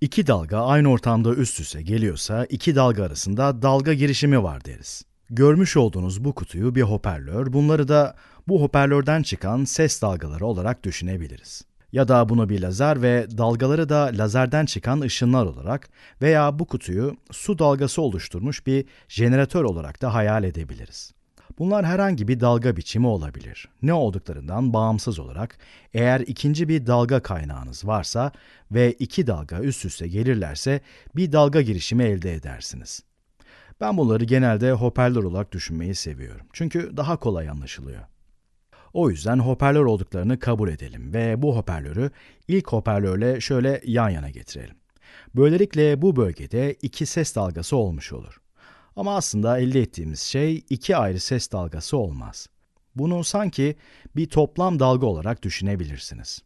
İki dalga aynı ortamda üst üste geliyorsa iki dalga arasında dalga girişimi var deriz. Görmüş olduğunuz bu kutuyu bir hoparlör, bunları da bu hoparlörden çıkan ses dalgaları olarak düşünebiliriz. Ya da bunu bir lazer ve dalgaları da lazerden çıkan ışınlar olarak veya bu kutuyu su dalgası oluşturmuş bir jeneratör olarak da hayal edebiliriz. Bunlar herhangi bir dalga biçimi olabilir. Ne olduklarından bağımsız olarak eğer ikinci bir dalga kaynağınız varsa ve iki dalga üst üste gelirlerse bir dalga girişimi elde edersiniz. Ben bunları genelde hoparlör olarak düşünmeyi seviyorum. Çünkü daha kolay anlaşılıyor. O yüzden hoparlör olduklarını kabul edelim ve bu hoparlörü ilk hoparlörle şöyle yan yana getirelim. Böylelikle bu bölgede iki ses dalgası olmuş olur. Ama aslında elde ettiğimiz şey iki ayrı ses dalgası olmaz. Bunu sanki bir toplam dalga olarak düşünebilirsiniz.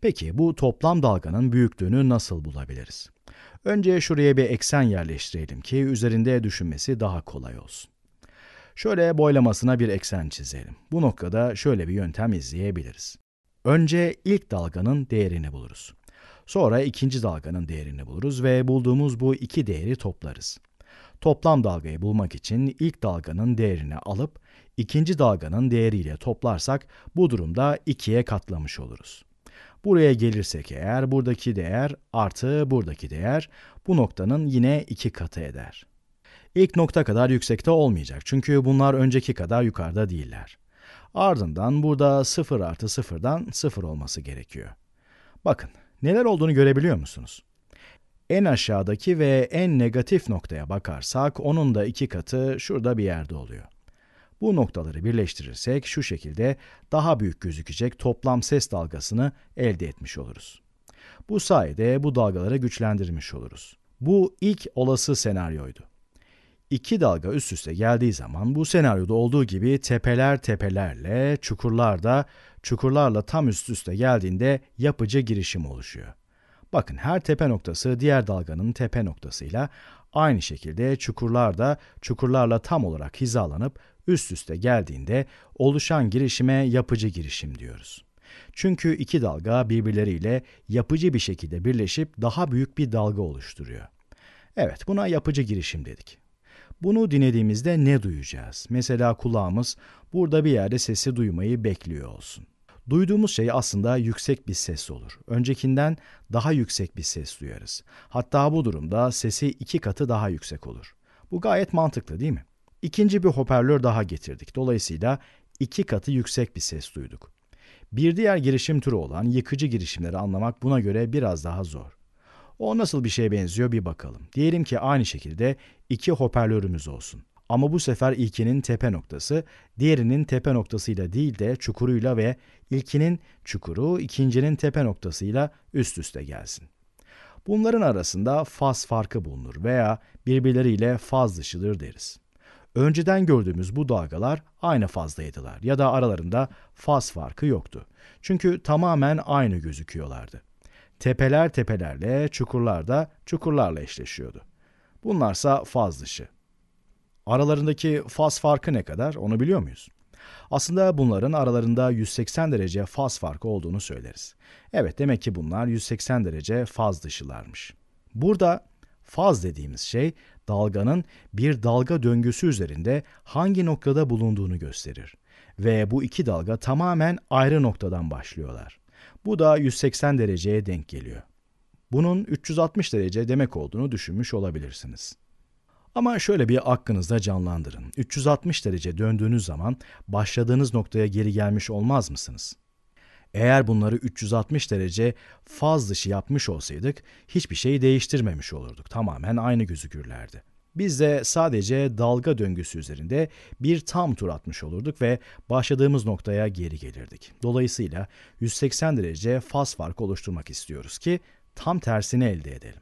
Peki bu toplam dalganın büyüklüğünü nasıl bulabiliriz? Önce şuraya bir eksen yerleştirelim ki üzerinde düşünmesi daha kolay olsun. Şöyle boylamasına bir eksen çizelim. Bu noktada şöyle bir yöntem izleyebiliriz. Önce ilk dalganın değerini buluruz. Sonra ikinci dalganın değerini buluruz ve bulduğumuz bu iki değeri toplarız. Toplam dalgayı bulmak için ilk dalganın değerini alıp ikinci dalganın değeriyle toplarsak bu durumda 2'ye katlamış oluruz. Buraya gelirsek eğer buradaki değer artı buradaki değer bu noktanın yine 2 katı eder. İlk nokta kadar yüksekte olmayacak çünkü bunlar önceki kadar yukarıda değiller. Ardından burada 0 artı 0'dan 0 olması gerekiyor. Bakın neler olduğunu görebiliyor musunuz? En aşağıdaki ve en negatif noktaya bakarsak onun da iki katı şurada bir yerde oluyor. Bu noktaları birleştirirsek şu şekilde daha büyük gözükecek toplam ses dalgasını elde etmiş oluruz. Bu sayede bu dalgaları güçlendirmiş oluruz. Bu ilk olası senaryoydu. İki dalga üst üste geldiği zaman bu senaryoda olduğu gibi tepeler tepelerle, çukurlar da çukurlarla tam üst üste geldiğinde yapıcı girişim oluşuyor. Bakın her tepe noktası diğer dalganın tepe noktasıyla aynı şekilde çukurlar da çukurlarla tam olarak hizalanıp üst üste geldiğinde oluşan girişime yapıcı girişim diyoruz. Çünkü iki dalga birbirleriyle yapıcı bir şekilde birleşip daha büyük bir dalga oluşturuyor. Evet, buna yapıcı girişim dedik. Bunu dinlediğimizde ne duyacağız? Mesela kulağımız burada bir yerde sesi duymayı bekliyor olsun. Duyduğumuz şey aslında yüksek bir ses olur. Öncekinden daha yüksek bir ses duyarız. Hatta bu durumda sesi iki katı daha yüksek olur. Bu gayet mantıklı değil mi? İkinci bir hoparlör daha getirdik. Dolayısıyla iki katı yüksek bir ses duyduk. Bir diğer girişim türü olan yıkıcı girişimleri anlamak buna göre biraz daha zor. O nasıl bir şeye benziyor bir bakalım. Diyelim ki aynı şekilde iki hoparlörümüz olsun. Ama bu sefer ilkinin tepe noktası, diğerinin tepe noktasıyla değil de çukuruyla ve ilkinin çukuru, ikincinin tepe noktasıyla üst üste gelsin. Bunların arasında faz farkı bulunur veya birbirleriyle faz dışıdır deriz. Önceden gördüğümüz bu dalgalar aynı fazdaydılar ya da aralarında faz farkı yoktu. Çünkü tamamen aynı gözüküyorlardı. Tepeler tepelerle, çukurlar da çukurlarla eşleşiyordu. Bunlarsa faz dışı. Aralarındaki faz farkı ne kadar onu biliyor muyuz? Aslında bunların aralarında 180 derece faz farkı olduğunu söyleriz. Evet demek ki bunlar 180 derece faz dışılarmış. Burada faz dediğimiz şey dalganın bir dalga döngüsü üzerinde hangi noktada bulunduğunu gösterir. Ve bu iki dalga tamamen ayrı noktadan başlıyorlar. Bu da 180 dereceye denk geliyor. Bunun 360 derece demek olduğunu düşünmüş olabilirsiniz. Ama şöyle bir aklınızda canlandırın. 360 derece döndüğünüz zaman başladığınız noktaya geri gelmiş olmaz mısınız? Eğer bunları 360 derece faz dışı yapmış olsaydık hiçbir şeyi değiştirmemiş olurduk. Tamamen aynı gözükürlerdi. Biz de sadece dalga döngüsü üzerinde bir tam tur atmış olurduk ve başladığımız noktaya geri gelirdik. Dolayısıyla 180 derece faz fark oluşturmak istiyoruz ki tam tersini elde edelim.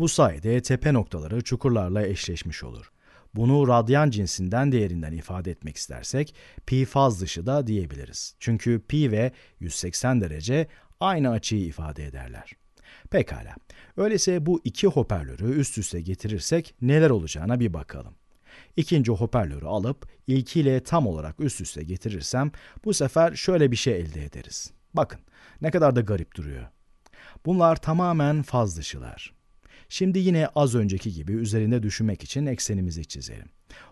Bu sayede tepe noktaları çukurlarla eşleşmiş olur. Bunu radyan cinsinden değerinden ifade etmek istersek pi faz dışı da diyebiliriz. Çünkü pi ve 180 derece aynı açıyı ifade ederler. Pekala. Öyleyse bu iki hoparlörü üst üste getirirsek neler olacağına bir bakalım. İkinci hoparlörü alıp ilkiyle tam olarak üst üste getirirsem bu sefer şöyle bir şey elde ederiz. Bakın ne kadar da garip duruyor. Bunlar tamamen faz dışılar. Şimdi yine az önceki gibi üzerinde düşünmek için eksenimizi çizelim.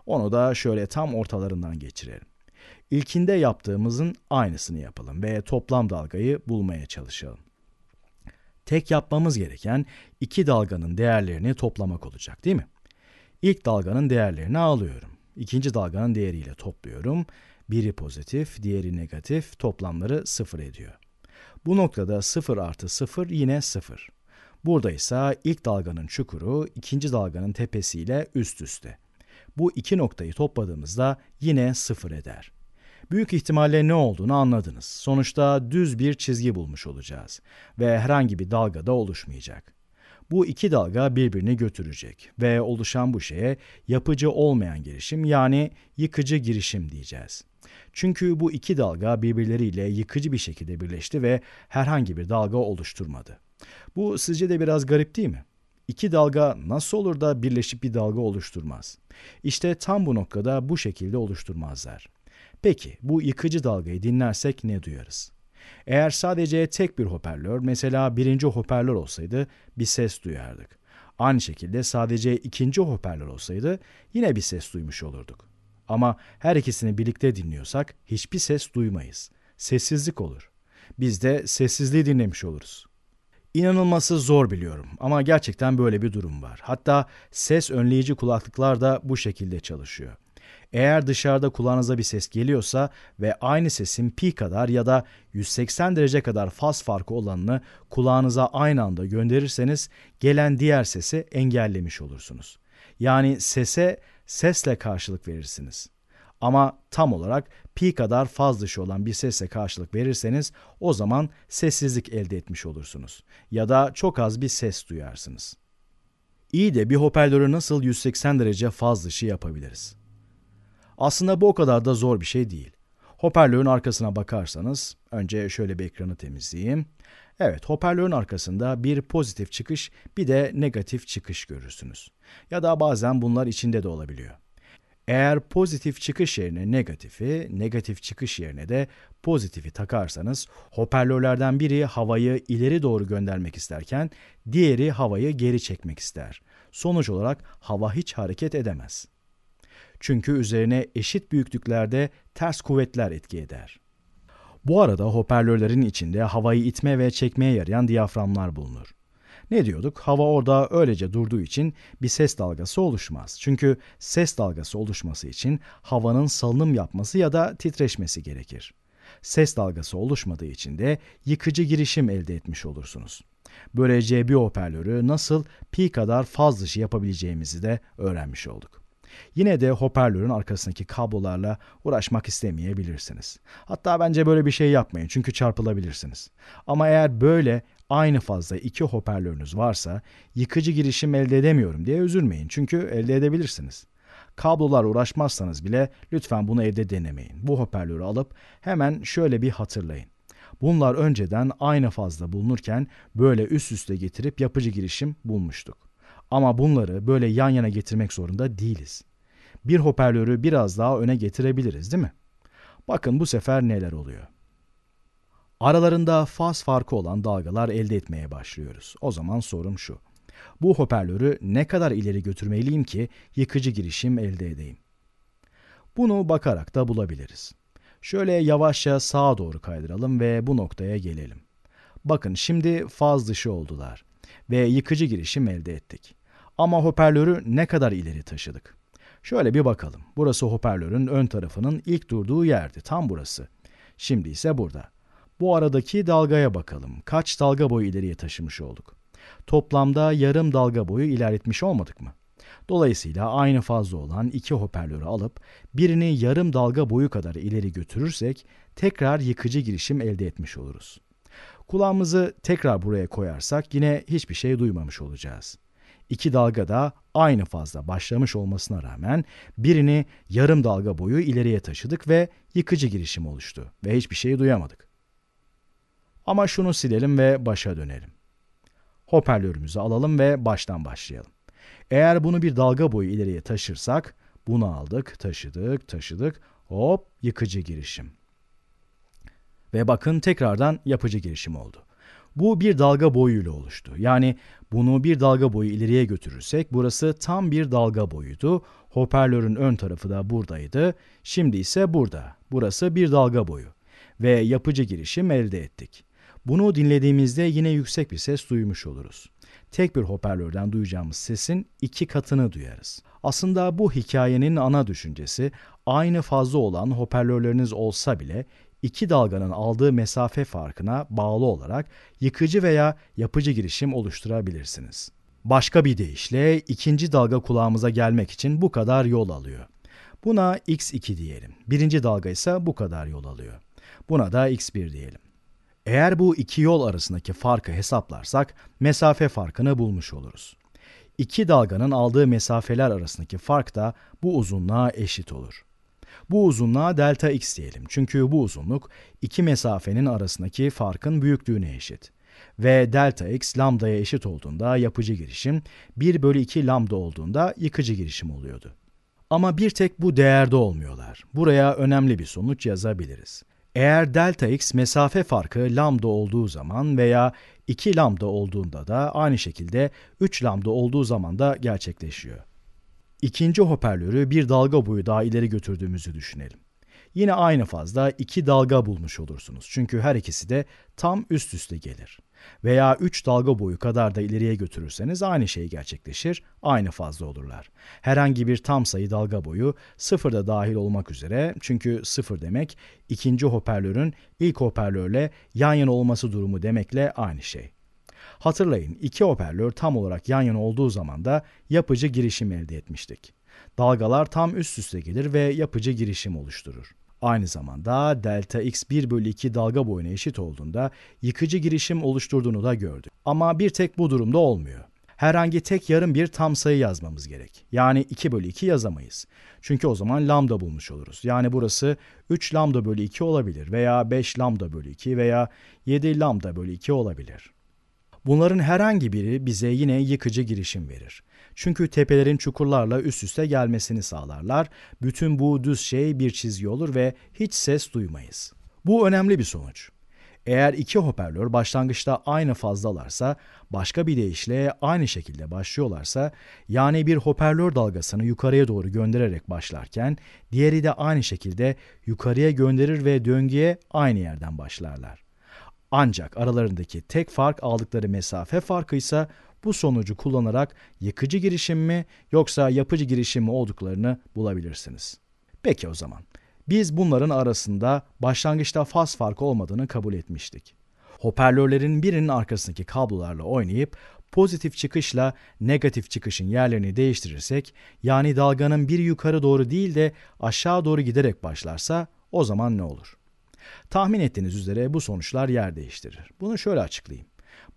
Onu da şöyle tam ortalarından geçirelim. İlkinde yaptığımızın aynısını yapalım ve toplam dalgayı bulmaya çalışalım. Tek yapmamız gereken iki dalganın değerlerini toplamak olacak değil mi? İlk dalganın değerlerini alıyorum. İkinci dalganın değeriyle topluyorum. Biri pozitif, diğeri negatif, toplamları sıfır ediyor. Bu noktada 0 artı 0 yine 0. Burada ise ilk dalganın çukuru ikinci dalganın tepesiyle üst üste. Bu iki noktayı topladığımızda yine sıfır eder. Büyük ihtimalle ne olduğunu anladınız. Sonuçta düz bir çizgi bulmuş olacağız ve herhangi bir dalga da oluşmayacak. Bu iki dalga birbirini götürecek ve oluşan bu şeye yapıcı olmayan girişim yani yıkıcı girişim diyeceğiz. Çünkü bu iki dalga birbirleriyle yıkıcı bir şekilde birleşti ve herhangi bir dalga oluşturmadı. Bu sizce de biraz garip değil mi? İki dalga nasıl olur da birleşip bir dalga oluşturmaz? İşte tam bu noktada bu şekilde oluşturmazlar. Peki bu yıkıcı dalgayı dinlersek ne duyarız? Eğer sadece tek bir hoparlör, mesela birinci hoparlör olsaydı bir ses duyardık. Aynı şekilde sadece ikinci hoparlör olsaydı yine bir ses duymuş olurduk. Ama her ikisini birlikte dinliyorsak hiçbir ses duymayız. Sessizlik olur. Biz de sessizliği dinlemiş oluruz. İnanılması zor biliyorum ama gerçekten böyle bir durum var. Hatta ses önleyici kulaklıklar da bu şekilde çalışıyor. Eğer dışarıda kulağınıza bir ses geliyorsa ve aynı sesin pi kadar ya da 180 derece kadar faz farkı olanını kulağınıza aynı anda gönderirseniz gelen diğer sesi engellemiş olursunuz. Yani sese sesle karşılık verirsiniz. Ama tam olarak pi kadar faz dışı olan bir sesle karşılık verirseniz o zaman sessizlik elde etmiş olursunuz. Ya da çok az bir ses duyarsınız. İyi de bir hoparlörü nasıl 180 derece faz dışı şey yapabiliriz? Aslında bu o kadar da zor bir şey değil. Hoparlörün arkasına bakarsanız, önce şöyle bir ekranı temizleyeyim. Evet, hoparlörün arkasında bir pozitif çıkış, bir de negatif çıkış görürsünüz. Ya da bazen bunlar içinde de olabiliyor. Eğer pozitif çıkış yerine negatifi, negatif çıkış yerine de pozitifi takarsanız hoparlörlerden biri havayı ileri doğru göndermek isterken diğeri havayı geri çekmek ister. Sonuç olarak hava hiç hareket edemez. Çünkü üzerine eşit büyüklüklerde ters kuvvetler etki eder. Bu arada hoparlörlerin içinde havayı itme ve çekmeye yarayan diyaframlar bulunur. Ne diyorduk? Hava orada öylece durduğu için bir ses dalgası oluşmaz. Çünkü ses dalgası oluşması için havanın salınım yapması ya da titreşmesi gerekir. Ses dalgası oluşmadığı için de yıkıcı girişim elde etmiş olursunuz. Böylece bir hoparlörü nasıl pi kadar faz dışı yapabileceğimizi de öğrenmiş olduk. Yine de hoparlörün arkasındaki kablolarla uğraşmak istemeyebilirsiniz. Hatta bence böyle bir şey yapmayın çünkü çarpılabilirsiniz. Ama eğer böyle aynı fazla iki hoparlörünüz varsa yıkıcı girişim elde edemiyorum diye üzülmeyin çünkü elde edebilirsiniz. Kablolar uğraşmazsanız bile lütfen bunu evde denemeyin. Bu hoparlörü alıp hemen şöyle bir hatırlayın. Bunlar önceden aynı fazla bulunurken böyle üst üste getirip yapıcı girişim bulmuştuk. Ama bunları böyle yan yana getirmek zorunda değiliz. Bir hoparlörü biraz daha öne getirebiliriz değil mi? Bakın bu sefer neler oluyor. Aralarında faz farkı olan dalgalar elde etmeye başlıyoruz. O zaman sorum şu. Bu hoparlörü ne kadar ileri götürmeliyim ki yıkıcı girişim elde edeyim? Bunu bakarak da bulabiliriz. Şöyle yavaşça sağa doğru kaydıralım ve bu noktaya gelelim. Bakın şimdi faz dışı oldular ve yıkıcı girişim elde ettik. Ama hoparlörü ne kadar ileri taşıdık? Şöyle bir bakalım. Burası hoparlörün ön tarafının ilk durduğu yerdi. Tam burası. Şimdi ise burada. Bu aradaki dalgaya bakalım. Kaç dalga boyu ileriye taşımış olduk? Toplamda yarım dalga boyu ilerletmiş olmadık mı? Dolayısıyla aynı fazla olan iki hoparlörü alıp birini yarım dalga boyu kadar ileri götürürsek tekrar yıkıcı girişim elde etmiş oluruz. Kulağımızı tekrar buraya koyarsak yine hiçbir şey duymamış olacağız. İki dalga da aynı fazla başlamış olmasına rağmen birini yarım dalga boyu ileriye taşıdık ve yıkıcı girişim oluştu ve hiçbir şey duyamadık. Ama şunu silelim ve başa dönelim. Hoparlörümüzü alalım ve baştan başlayalım. Eğer bunu bir dalga boyu ileriye taşırsak, bunu aldık, taşıdık, taşıdık, hop yıkıcı girişim. Ve bakın tekrardan yapıcı girişim oldu. Bu bir dalga boyuyla oluştu. Yani bunu bir dalga boyu ileriye götürürsek burası tam bir dalga boyuydu. Hoparlörün ön tarafı da buradaydı. Şimdi ise burada. Burası bir dalga boyu. Ve yapıcı girişim elde ettik. Bunu dinlediğimizde yine yüksek bir ses duymuş oluruz. Tek bir hoparlörden duyacağımız sesin iki katını duyarız. Aslında bu hikayenin ana düşüncesi aynı fazla olan hoparlörleriniz olsa bile iki dalganın aldığı mesafe farkına bağlı olarak yıkıcı veya yapıcı girişim oluşturabilirsiniz. Başka bir deyişle ikinci dalga kulağımıza gelmek için bu kadar yol alıyor. Buna x2 diyelim. Birinci dalga ise bu kadar yol alıyor. Buna da x1 diyelim. Eğer bu iki yol arasındaki farkı hesaplarsak mesafe farkını bulmuş oluruz. İki dalganın aldığı mesafeler arasındaki fark da bu uzunluğa eşit olur. Bu uzunluğa delta x diyelim çünkü bu uzunluk iki mesafenin arasındaki farkın büyüklüğüne eşit. Ve delta x lambdaya eşit olduğunda yapıcı girişim, 1 bölü 2 lambda olduğunda yıkıcı girişim oluyordu. Ama bir tek bu değerde olmuyorlar. Buraya önemli bir sonuç yazabiliriz. Eğer delta x mesafe farkı lambda olduğu zaman veya 2 lambda olduğunda da aynı şekilde 3 lambda olduğu zaman da gerçekleşiyor. İkinci hoparlörü bir dalga boyu daha ileri götürdüğümüzü düşünelim. Yine aynı fazda iki dalga bulmuş olursunuz. Çünkü her ikisi de tam üst üste gelir veya 3 dalga boyu kadar da ileriye götürürseniz aynı şey gerçekleşir, aynı fazla olurlar. Herhangi bir tam sayı dalga boyu sıfır da dahil olmak üzere çünkü sıfır demek ikinci hoparlörün ilk hoparlörle yan yana olması durumu demekle aynı şey. Hatırlayın iki hoparlör tam olarak yan yana olduğu zaman da yapıcı girişim elde etmiştik. Dalgalar tam üst üste gelir ve yapıcı girişim oluşturur. Aynı zamanda delta x 1 bölü 2 dalga boyuna eşit olduğunda yıkıcı girişim oluşturduğunu da gördük. Ama bir tek bu durumda olmuyor. Herhangi tek yarım bir tam sayı yazmamız gerek. Yani 2 bölü 2 yazamayız. Çünkü o zaman lambda bulmuş oluruz. Yani burası 3 lambda bölü 2 olabilir veya 5 lambda bölü 2 veya 7 lambda bölü 2 olabilir. Bunların herhangi biri bize yine yıkıcı girişim verir. Çünkü tepelerin çukurlarla üst üste gelmesini sağlarlar. Bütün bu düz şey bir çizgi olur ve hiç ses duymayız. Bu önemli bir sonuç. Eğer iki hoparlör başlangıçta aynı fazlalarsa, başka bir deyişle aynı şekilde başlıyorlarsa, yani bir hoparlör dalgasını yukarıya doğru göndererek başlarken, diğeri de aynı şekilde yukarıya gönderir ve döngüye aynı yerden başlarlar. Ancak aralarındaki tek fark aldıkları mesafe farkı ise bu sonucu kullanarak yıkıcı girişim mi yoksa yapıcı girişim mi olduklarını bulabilirsiniz. Peki o zaman. Biz bunların arasında başlangıçta faz farkı olmadığını kabul etmiştik. Hoparlörlerin birinin arkasındaki kablolarla oynayıp pozitif çıkışla negatif çıkışın yerlerini değiştirirsek, yani dalganın bir yukarı doğru değil de aşağı doğru giderek başlarsa o zaman ne olur? Tahmin ettiğiniz üzere bu sonuçlar yer değiştirir. Bunu şöyle açıklayayım.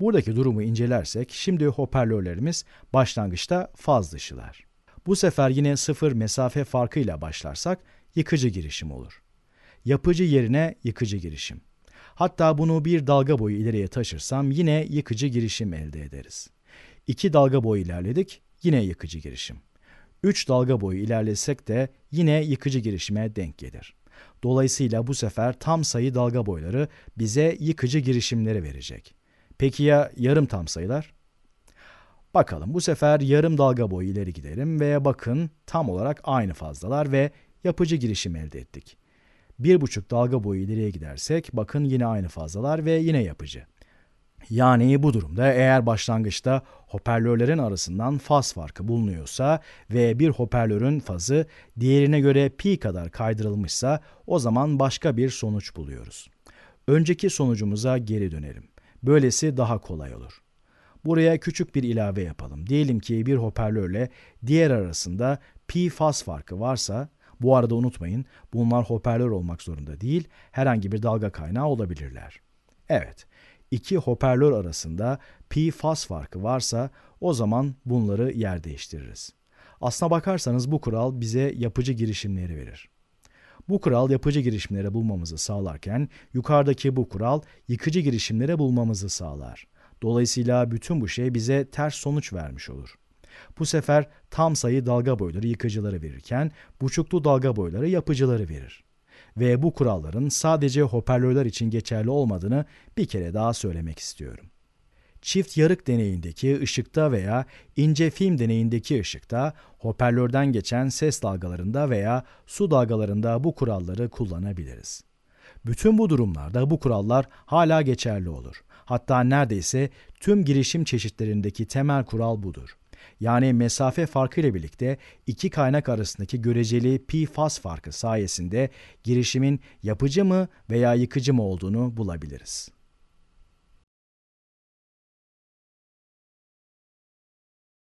Buradaki durumu incelersek şimdi hoparlörlerimiz başlangıçta faz dışılar. Bu sefer yine sıfır mesafe farkıyla başlarsak yıkıcı girişim olur. Yapıcı yerine yıkıcı girişim. Hatta bunu bir dalga boyu ileriye taşırsam yine yıkıcı girişim elde ederiz. İki dalga boyu ilerledik, yine yıkıcı girişim. Üç dalga boyu ilerlesek de yine yıkıcı girişime denk gelir. Dolayısıyla bu sefer tam sayı dalga boyları bize yıkıcı girişimleri verecek. Peki ya yarım tam sayılar? Bakalım bu sefer yarım dalga boyu ileri gidelim ve bakın tam olarak aynı fazlalar ve yapıcı girişim elde ettik. Bir buçuk dalga boyu ileriye gidersek bakın yine aynı fazlalar ve yine yapıcı. Yani bu durumda eğer başlangıçta hoparlörlerin arasından faz farkı bulunuyorsa ve bir hoparlörün fazı diğerine göre pi kadar kaydırılmışsa o zaman başka bir sonuç buluyoruz. Önceki sonucumuza geri dönelim. Böylesi daha kolay olur. Buraya küçük bir ilave yapalım. Diyelim ki bir hoparlörle diğer arasında pi faz farkı varsa bu arada unutmayın bunlar hoparlör olmak zorunda değil herhangi bir dalga kaynağı olabilirler. Evet iki hoparlör arasında pi faz farkı varsa o zaman bunları yer değiştiririz. Aslına bakarsanız bu kural bize yapıcı girişimleri verir. Bu kural yapıcı girişimlere bulmamızı sağlarken yukarıdaki bu kural yıkıcı girişimlere bulmamızı sağlar. Dolayısıyla bütün bu şey bize ters sonuç vermiş olur. Bu sefer tam sayı dalga boyları yıkıcıları verirken buçuklu dalga boyları yapıcıları verir. Ve bu kuralların sadece hoparlörler için geçerli olmadığını bir kere daha söylemek istiyorum çift yarık deneyindeki ışıkta veya ince film deneyindeki ışıkta, hoparlörden geçen ses dalgalarında veya su dalgalarında bu kuralları kullanabiliriz. Bütün bu durumlarda bu kurallar hala geçerli olur. Hatta neredeyse tüm girişim çeşitlerindeki temel kural budur. Yani mesafe farkı ile birlikte iki kaynak arasındaki göreceli pi faz farkı sayesinde girişimin yapıcı mı veya yıkıcı mı olduğunu bulabiliriz.